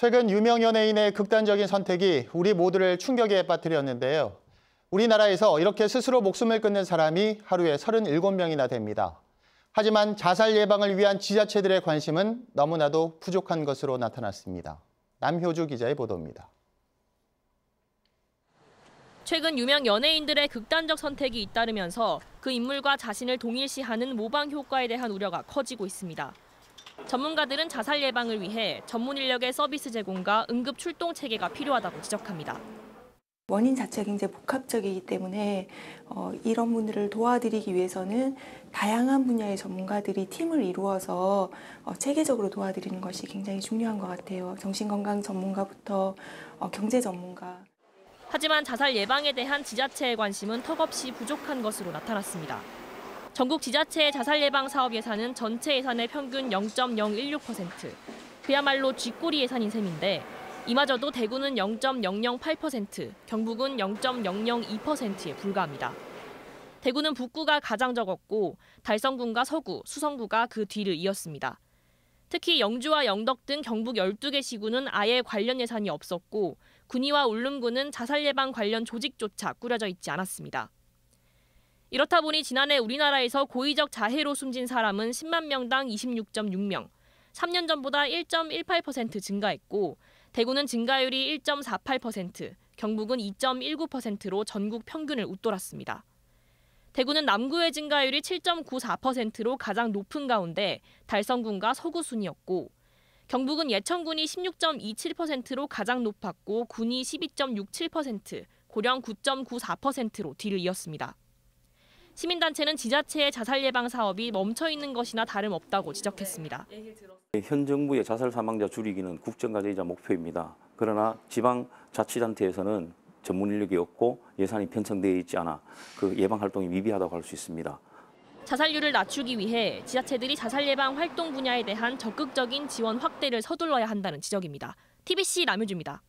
최근 유명 연예인의 극단적인 선택이 우리 모두를 충격에 빠뜨렸는데요. 우리나라에서 이렇게 스스로 목숨을 끊는 사람이 하루에 37명이나 됩니다. 하지만 자살 예방을 위한 지자체들의 관심은 너무나도 부족한 것으로 나타났습니다. 남효주 기자의 보도입니다. 최근 유명 연예인들의 극단적 선택이 잇따르면서 그 인물과 자신을 동일시하는 모방 효과에 대한 우려가 커지고 있습니다. 전문가들은 자살 예방을 위해 전문 인력의 서비스 제공과 응급 출동 체계가 필요하다고 지적합니다. 원인 자체가 굉장히 복합적이기 때문에 어, 이런 분들을 도와드리기 위해서는 다양한 분야의 전문가들이 팀을 이루어서 어, 체계적으로 도와드리는 것이 굉장히 중요한 것 같아요. 정신건강 전문가부터 어, 경제 전문가. 하지만 자살 예방에 대한 지자체의 관심은 턱없이 부족한 것으로 나타났습니다. 전국 지자체의 자살 예방 사업 예산은 전체 예산의 평균 0.016%, 그야말로 쥐꼬리 예산인 셈인데 이마저도 대구는 0.008%, 경북은 0.002%에 불과합니다. 대구는 북구가 가장 적었고 달성군과 서구, 수성구가 그 뒤를 이었습니다. 특히 영주와 영덕 등 경북 12개 시군은 아예 관련 예산이 없었고 군의와 울릉군은 자살 예방 관련 조직조차 꾸려져 있지 않았습니다. 이렇다 보니 지난해 우리나라에서 고의적 자해로 숨진 사람은 10만 명당 26.6명, 3년 전보다 1.18% 증가했고 대구는 증가율이 1.48%, 경북은 2.19%로 전국 평균을 웃돌았습니다. 대구는 남구의 증가율이 7.94%로 가장 높은 가운데 달성군과 서구 순이었고 경북은 예천군이 16.27%로 가장 높았고 군이 12.67%, 고령 9.94%로 뒤를 이었습니다. 시민단체는 지자체의 자살 예방 사업이 멈춰 있는 것이나 다름없다고 지적했습니다. 네, 현 정부의 자살 사망자 줄이기는 국정과제이자 목표입니다. 그러나 지방자치단체에서는 전문 인력이 없고 예산이 편성되어 있지 않아 그 예방 활동이 미비하다고 할 수 있습니다. 자살률을 낮추기 위해 지자체들이 자살 예방 활동 분야에 대한 적극적인 지원 확대를 서둘러야 한다는 지적입니다. TBC 남유주입니다.